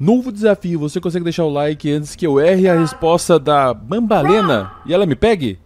Novo desafio, você consegue deixar o like antes que eu erre a resposta da Bambalena e ela me pegue?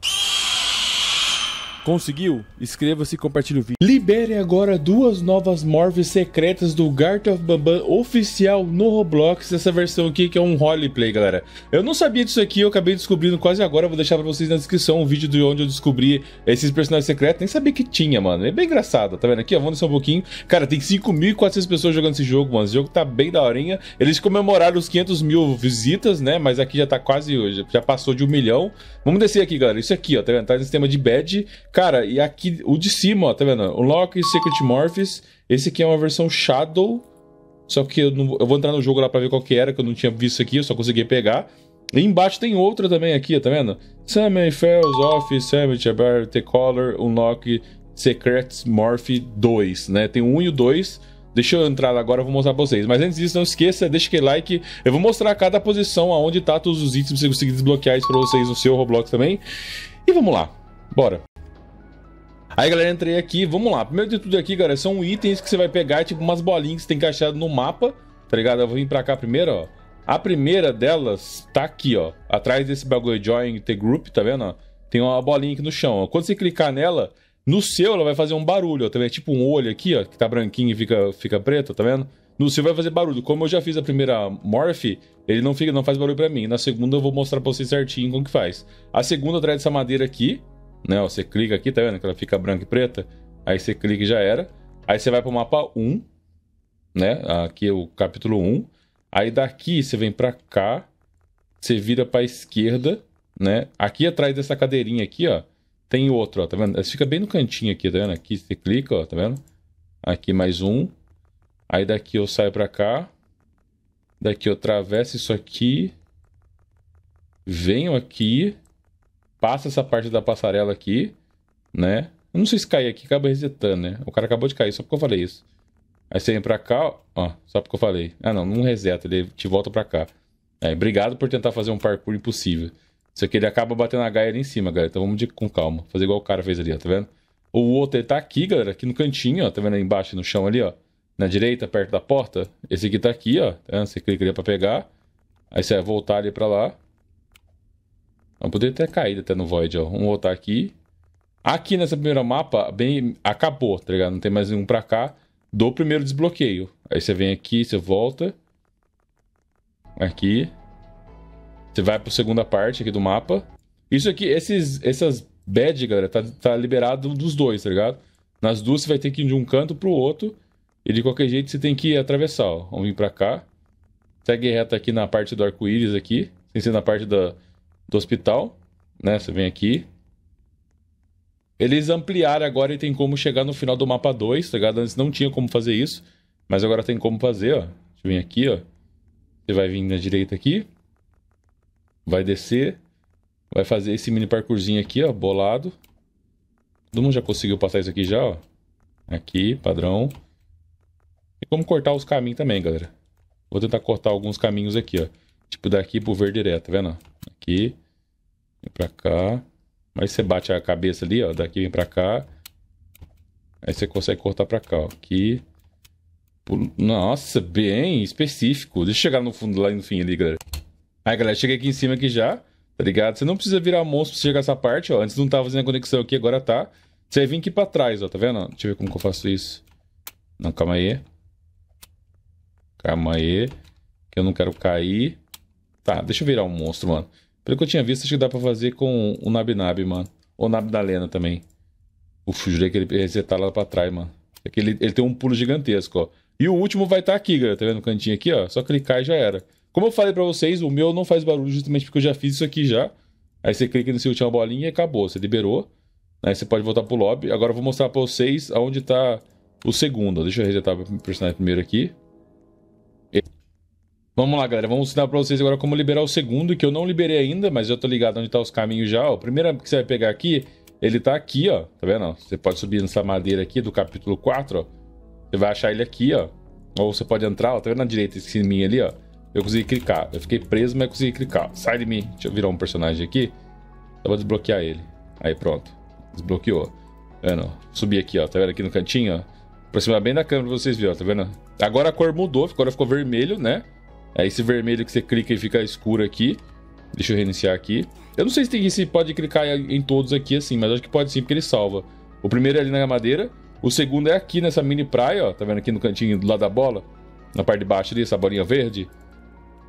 Conseguiu? Inscreva-se e compartilhe o vídeo. Libere agora duas novas morves secretas do Garth of Bamban oficial no Roblox. Essa versão aqui que é um roleplay, galera. Eu não sabia disso aqui, eu acabei descobrindo quase agora. Vou deixar pra vocês na descrição o vídeo de onde eu descobri esses personagens secretos. Nem sabia que tinha, mano. É bem engraçado, tá vendo? Aqui, ó, vamos descer um pouquinho. Cara, tem 5.400 pessoas jogando esse jogo, mano. Esse jogo tá bem daorinha. Eles comemoraram os 500 mil visitas, né? Mas aqui já tá quase... Já passou de um milhão. Vamos descer aqui, galera. Isso aqui, ó, tá vendo? Tá no sistema de badge Cara, e aqui, o de cima, ó, tá vendo? O Lock Secret Morphs. Esse aqui é uma versão Shadow. Só que eu, não, eu vou entrar no jogo lá pra ver qual que era, que eu não tinha visto aqui, eu só consegui pegar. E embaixo tem outra também aqui, ó, tá vendo? Summon Fells Off, Summit About The Color, Unlock Secrets Morph 2, né? Tem um e o 2. Deixa eu entrar agora, eu vou mostrar pra vocês. Mas antes disso, não esqueça, deixa aquele like. Eu vou mostrar cada posição, aonde tá todos os itens, pra você conseguir desbloquear isso pra vocês no seu Roblox também. E vamos lá, bora! Aí, galera, entrei aqui. Vamos lá. Primeiro de tudo aqui, galera, são itens que você vai pegar, tipo umas bolinhas que você tem encaixado no mapa, tá ligado? Eu vou vir pra cá primeiro, ó. A primeira delas tá aqui, ó. Atrás desse bagulho Join The Group, tá vendo? Tem uma bolinha aqui no chão. Ó. Quando você clicar nela, no seu ela vai fazer um barulho, ó. Tá vendo? É tipo um olho aqui, ó, que tá branquinho e fica, fica preto, tá vendo? No seu vai fazer barulho. Como eu já fiz a primeira Morph, ele não, fica, não faz barulho pra mim. Na segunda eu vou mostrar pra vocês certinho como que faz. A segunda atrás dessa madeira aqui, né? Ó, você clica aqui, tá vendo? Que ela fica branca e preta. Aí você clica e já era. Aí você vai para o mapa 1, né? Aqui é o capítulo 1. Aí daqui você vem para cá, você vira para a esquerda, né? Aqui atrás dessa cadeirinha aqui, ó, tem outro, ó, tá vendo? Ela fica bem no cantinho aqui, tá vendo? Aqui você clica, ó, tá vendo? Aqui mais um. Aí daqui eu saio para cá. Daqui eu atravesso isso aqui. Venho aqui passa essa parte da passarela aqui, né? Eu não sei se cair aqui acaba resetando, né? O cara acabou de cair, só porque eu falei isso. Aí você vem pra cá, ó, só porque eu falei. Ah, não, não reseta, ele te volta pra cá. É, obrigado por tentar fazer um parkour impossível. Isso aqui ele acaba batendo a gaia ali em cima, galera. Então vamos de, com calma. Fazer igual o cara fez ali, ó, tá vendo? O outro ele tá aqui, galera, aqui no cantinho, ó, tá vendo aí embaixo no chão ali, ó. Na direita, perto da porta. Esse aqui tá aqui, ó. Tá você clica ali pra pegar. Aí você vai voltar ali pra lá. Não poderia ter caído até no Void, ó. Vamos voltar aqui. Aqui nessa primeira mapa, bem, acabou, tá ligado? Não tem mais nenhum pra cá do primeiro desbloqueio. Aí você vem aqui, você volta. Aqui. Você vai pra segunda parte aqui do mapa. Isso aqui, esses, essas bad, galera, tá, tá liberado dos dois, tá ligado? Nas duas você vai ter que ir de um canto pro outro. E de qualquer jeito você tem que atravessar, ó. Vamos vir pra cá. Segue reto aqui na parte do arco-íris aqui. Sem ser na parte da do hospital, né? Você vem aqui. Eles ampliaram agora e tem como chegar no final do mapa 2, tá ligado? Antes não tinha como fazer isso, mas agora tem como fazer, ó. Deixa eu vir aqui, ó. Você vai vir na direita aqui. Vai descer. Vai fazer esse mini parkourzinho aqui, ó, bolado. Todo mundo já conseguiu passar isso aqui já, ó. Aqui, padrão. E como cortar os caminhos também, galera. Vou tentar cortar alguns caminhos aqui, ó. Tipo daqui pro verde direto, tá vendo? Aqui. Vem pra cá. Mas você bate a cabeça ali, ó. Daqui vem pra cá. Aí você consegue cortar pra cá, ó. Aqui. Nossa, bem específico. Deixa eu chegar no fundo lá no fim ali, galera. Aí, galera, cheguei aqui em cima aqui já. Tá ligado? Você não precisa virar monstro pra chegar essa parte, ó. Antes não tava fazendo a conexão aqui, agora tá. Você vem aqui pra trás, ó. Tá vendo? Deixa eu ver como que eu faço isso. Não, calma aí. Calma aí. Que eu não quero cair. Tá, deixa eu virar um monstro, mano. Pelo que eu tinha visto, acho que dá pra fazer com o Nab Nab, mano. Ou Nab da Lena também. O jurei é que ele resetar tá lá pra trás, mano. É que ele, ele tem um pulo gigantesco, ó. E o último vai estar tá aqui, galera. Tá vendo o cantinho aqui, ó? Só clicar e já era. Como eu falei pra vocês, o meu não faz barulho justamente porque eu já fiz isso aqui já. Aí você clica nesse último bolinha e acabou. Você liberou. Aí você pode voltar pro lobby. Agora eu vou mostrar pra vocês aonde tá o segundo. Deixa eu resetar o personagem primeiro aqui. Vamos lá, galera. Vamos ensinar para vocês agora como liberar o segundo, que eu não liberei ainda, mas eu tô ligado onde tá os caminhos já. Ó, o primeiro que você vai pegar aqui, ele tá aqui, ó. Tá vendo? Você pode subir nessa madeira aqui do capítulo 4, ó. Você vai achar ele aqui, ó. Ou você pode entrar, ó. Tá vendo na direita esse mim ali, ó. Eu consegui clicar. Eu fiquei preso, mas consegui clicar. Sai de mim. Deixa eu virar um personagem aqui. Eu vou desbloquear ele. Aí, pronto. Desbloqueou. Tá vendo? Subi aqui, ó. Tá vendo aqui no cantinho, ó? Aproximar bem da câmera pra vocês verem, ó. Tá vendo? Agora a cor mudou. Agora ficou vermelho, né? É esse vermelho que você clica e fica escuro aqui. Deixa eu reiniciar aqui. Eu não sei se, tem, se pode clicar em todos aqui assim, mas acho que pode sim, porque ele salva. O primeiro é ali na madeira. O segundo é aqui nessa mini praia, ó. Tá vendo aqui no cantinho do lado da bola? Na parte de baixo ali, essa bolinha verde.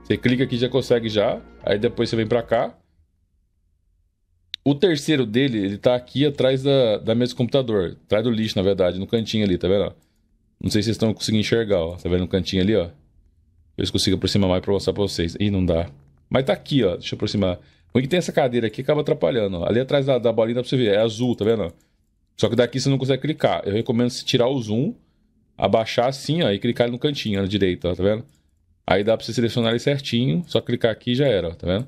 Você clica aqui já consegue já. Aí depois você vem pra cá. O terceiro dele, ele tá aqui atrás da, da mesa do computador. Atrás do lixo, na verdade, no cantinho ali, tá vendo? Não sei se vocês estão conseguindo enxergar, ó. Tá vendo no cantinho ali, ó? eu consigo aproximar mais pra mostrar pra vocês. Ih, não dá. Mas tá aqui, ó. Deixa eu aproximar. O que tem essa cadeira aqui acaba atrapalhando. Ó. Ali atrás da, da bolinha dá pra você ver. É azul, tá vendo? Só que daqui você não consegue clicar. Eu recomendo você tirar o zoom, abaixar assim, ó, e clicar no cantinho, na direita, ó, tá vendo? Aí dá pra você selecionar ele certinho. Só clicar aqui e já era, ó, tá vendo?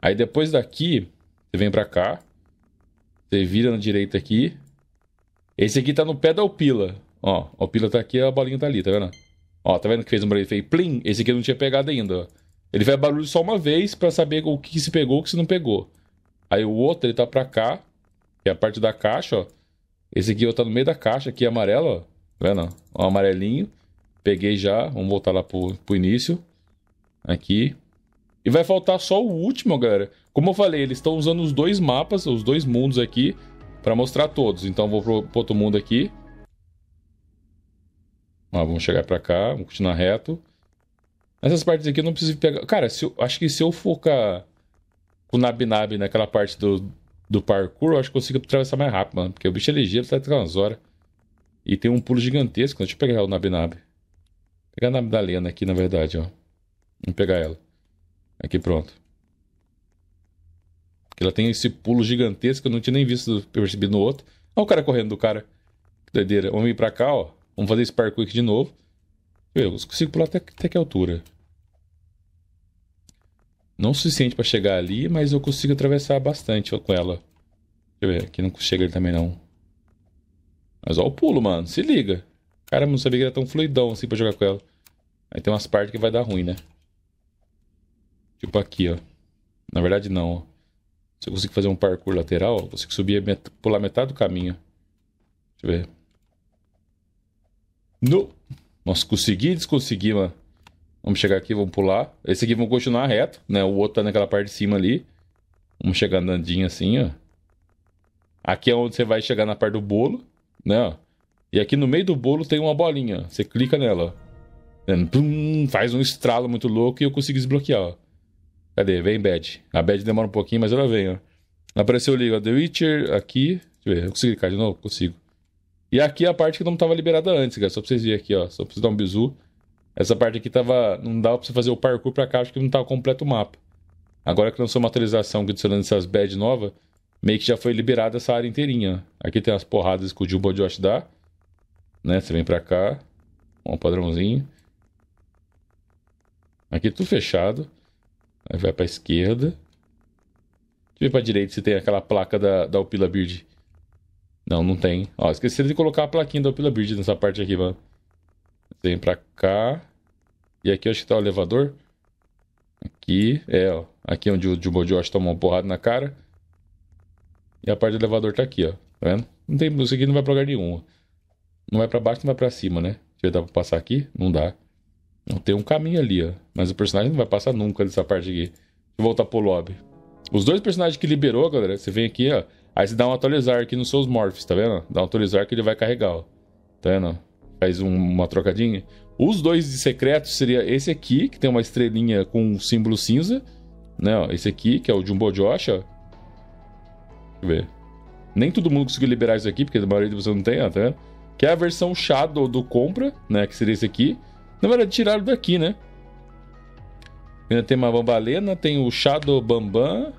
Aí depois daqui, você vem pra cá. Você vira na direita aqui. Esse aqui tá no pé da Opila. Ó, a Opila tá aqui a bolinha tá ali, tá vendo? Ó, tá vendo que fez um barulho feio? Plim! Esse aqui eu não tinha pegado ainda, ó. Ele faz barulho só uma vez para saber o que se pegou o que se não pegou. Aí o outro, ele tá pra cá, que é a parte da caixa, ó. Esse aqui, ó, tá no meio da caixa aqui, é amarelo, ó. Tá vendo? Ó, um amarelinho. Peguei já. Vamos voltar lá pro, pro início. Aqui. E vai faltar só o último, galera. Como eu falei, eles estão usando os dois mapas, os dois mundos aqui, para mostrar todos. Então vou pro, pro outro mundo aqui. Ó, ah, vamos chegar para cá, vamos continuar reto. Nessas partes aqui eu não preciso pegar. Cara, se eu, acho que se eu focar com o Nabinab naquela parte do, do parkour, eu acho que consigo atravessar mais rápido, mano. Porque o bicho é ligeiro, tá atrás umas horas. E tem um pulo gigantesco. Deixa eu pegar o Nabinab. Vou pegar a Nabdalena aqui, na verdade, ó. Vamos pegar ela. Aqui, pronto. Porque ela tem esse pulo gigantesco, eu não tinha nem visto, percebido no outro. Olha o cara correndo do cara. Que doideira. Vamos ir pra cá, ó. Vamos fazer esse parkour aqui de novo. Eu consigo pular até, até que altura? Não o suficiente para chegar ali, mas eu consigo atravessar bastante com ela. Deixa eu ver, aqui não chega ele também não. Mas olha o pulo, mano, se liga. Caramba, não sabia que era tão fluidão assim pra jogar com ela. Aí tem umas partes que vai dar ruim, né? Tipo aqui, ó. Na verdade, não, ó. Se eu conseguir fazer um parkour lateral, ó, eu consigo subir, met pular metade do caminho. Deixa eu ver. No. Nossa, consegui, desconsegui, mano. Ah, vamos chegar aqui, vamos pular. Esse aqui vamos continuar reto, né? O outro tá naquela parte de cima ali. Vamos chegar andandinho assim, ó. Aqui é onde você vai chegar na parte do bolo, né? E aqui no meio do bolo tem uma bolinha. Você clica nela, né? Pum, faz um estralo muito louco e eu consigo desbloquear, ó. Cadê? Vem Bad. A Bad demora um pouquinho, mas ela vem, ó. Apareceu ali, ó. The Witcher aqui. Deixa eu ver. Eu consigo clicar de novo? Consigo. E aqui é a parte que não estava liberada antes, cara. Só pra vocês verem aqui, ó. Só pra vocês dar um bizu. Essa parte aqui tava. Não dava pra você fazer o parkour pra cá, acho que não tava completo o mapa. Agora que lançou uma atualização que adicionando essas bad nova, meio que já foi liberada essa área inteirinha. Aqui tem as porradas que o Jumbo Josh dá. Né? Você vem pra cá. Um padrãozinho. Aqui é tudo fechado. Aí vai pra esquerda. Deixa eu ver pra direita se tem aquela placa da, da Upila Beard não, não tem. Ó, esqueci de colocar a plaquinha do Opila Bridge nessa parte aqui, mano. Vem pra cá. E aqui eu acho que tá o elevador. Aqui, é, ó. Aqui onde o Jumbo Josh tomou uma porrada na cara. E a parte do elevador tá aqui, ó. Tá vendo? Não tem, isso aqui não vai pra lugar nenhum. Não vai pra baixo, não vai pra cima, né? Deixa eu dá pra passar aqui. Não dá. Não tem um caminho ali, ó. Mas o personagem não vai passar nunca dessa parte aqui. Deixa eu voltar pro lobby. Os dois personagens que liberou, galera, você vem aqui, ó. Aí você dá um atualizar aqui nos seus morphs, tá vendo? Dá um atualizar que ele vai carregar, ó. Tá vendo? Faz um, uma trocadinha. Os dois de secreto seria esse aqui, que tem uma estrelinha com um símbolo cinza. Né, ó, esse aqui, que é o Jumbo Josh, ó. Deixa eu ver. Nem todo mundo conseguiu liberar isso aqui, porque a maioria de vocês não tem, ó, tá vendo? Que é a versão Shadow do Compra, né? Que seria esse aqui. Na verdade, tiraram daqui, né? Ainda tem uma Bambalena, tem o Shadow Bambam,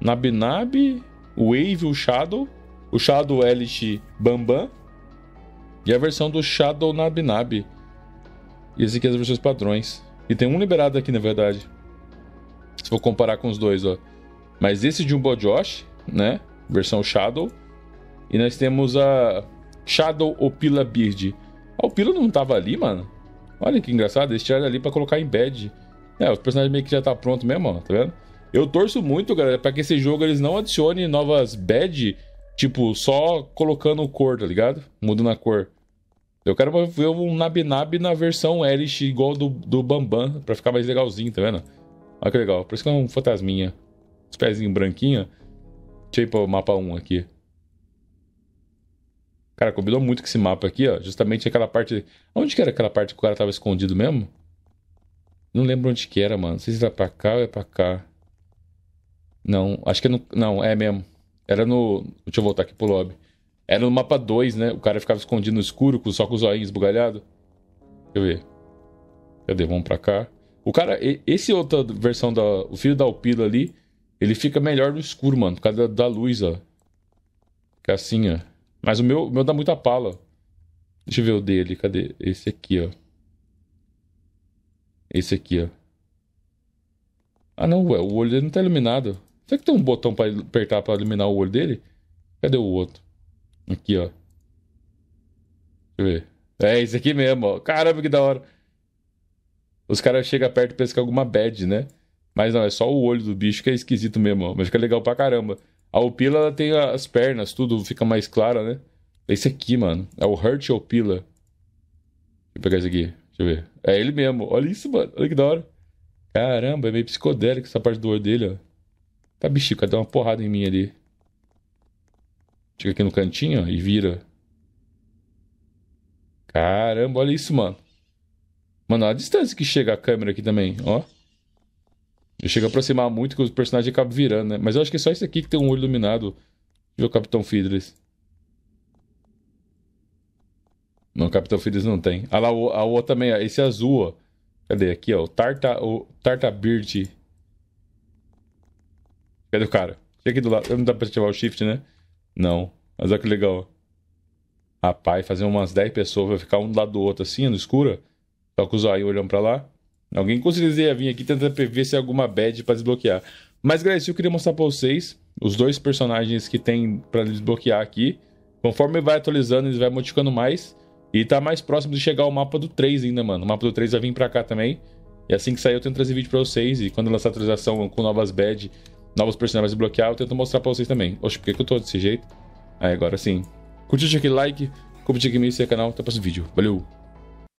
Nabinab, o Wave, o Shadow, o Shadow Elite Bambam e a versão do Shadow Nabinab. E esse aqui é as versões padrões. E tem um liberado aqui, na verdade. Se for comparar com os dois, ó. Mas esse de um Josh, né? Versão Shadow. E nós temos a Shadow Opila Beard. A Opila não tava ali, mano. Olha que engraçado, eles tiraram ali pra colocar em bed. É, o personagem meio que já tá pronto mesmo, ó. Tá vendo? Eu torço muito, galera, para que esse jogo eles não adicionem novas bad, tipo, só colocando cor, tá ligado? Mudando a cor. Eu quero ver um Nabinab na versão Elish igual do, do Bambam, pra ficar mais legalzinho, tá vendo? Olha que legal. Por isso que é um fantasminha. Os pezinhos branquinhos. Deixa eu ir pro mapa 1 aqui. Cara, combinou muito com esse mapa aqui, ó. Justamente aquela parte... Onde que era aquela parte que o cara tava escondido mesmo? Não lembro onde que era, mano. Não sei se era pra cá ou é pra cá. Não, acho que é no, não, é mesmo. Era no. Deixa eu voltar aqui pro lobby. Era no mapa 2, né? O cara ficava escondido no escuro, só com os olhinhos esbugalhados. Deixa eu ver. Cadê? Vamos pra cá. O cara, esse outra versão da. O filho da Alpila ali, ele fica melhor no escuro, mano. Por causa da, da luz, ó. Fica é assim, ó. Mas o meu, o meu dá muita pala. Deixa eu ver o dele. Cadê? Esse aqui, ó. Esse aqui, ó. Ah, não, ué. O olho dele não tá iluminado. Será que tem um botão para apertar para eliminar o olho dele? Cadê o outro? Aqui, ó. Deixa eu ver. É esse aqui mesmo, ó. Caramba, que da hora. Os caras chegam perto e pensam que é alguma bad, né? Mas não, é só o olho do bicho que é esquisito mesmo, ó. Mas fica legal pra caramba. A Opila ela tem as pernas, tudo fica mais clara, né? Esse aqui, mano. É o Hurt Opila. Deixa eu pegar esse aqui. Deixa eu ver. É ele mesmo. Olha isso, mano. Olha que da hora. Caramba, é meio psicodélico essa parte do olho dele, ó. Tá, bichica, dá uma porrada em mim ali. Chega aqui no cantinho ó, e vira. Caramba, olha isso, mano. Mano, olha a distância que chega a câmera aqui também, ó. Eu chego a aproximar muito que os personagens acabam virando, né? Mas eu acho que é só esse aqui que tem um olho iluminado. Deixa eu ver o Capitão Fiddles. Não, o Capitão Fiddles não tem. Olha ah lá, a outra também, ó. Esse azul, ó. Cadê? Aqui, ó. O Tarta, o Tarta Cadê o cara? Chega aqui do lado. Não dá pra ativar o shift, né? Não. Mas olha que legal. Rapaz, fazer umas 10 pessoas, vai ficar um do lado do outro assim, no escuro. Só tá com o zoinho olhando pra lá. Alguém com certeza vir aqui tentando ver se é alguma bad pra desbloquear. Mas, galera, isso eu queria mostrar pra vocês. Os dois personagens que tem pra desbloquear aqui. Conforme vai atualizando, eles vai modificando mais. E tá mais próximo de chegar o mapa do 3 ainda, mano. O mapa do 3 vai vir pra cá também. E assim que sair, eu tento trazer vídeo pra vocês. E quando lançar atualização com novas bad novos personagens desbloquear, eu tento mostrar pra vocês também. Oxe, por que, que eu tô desse jeito? Aí agora sim. Curtiu, deixa aquele like, compartilha aqui no canal, até o próximo vídeo. Valeu!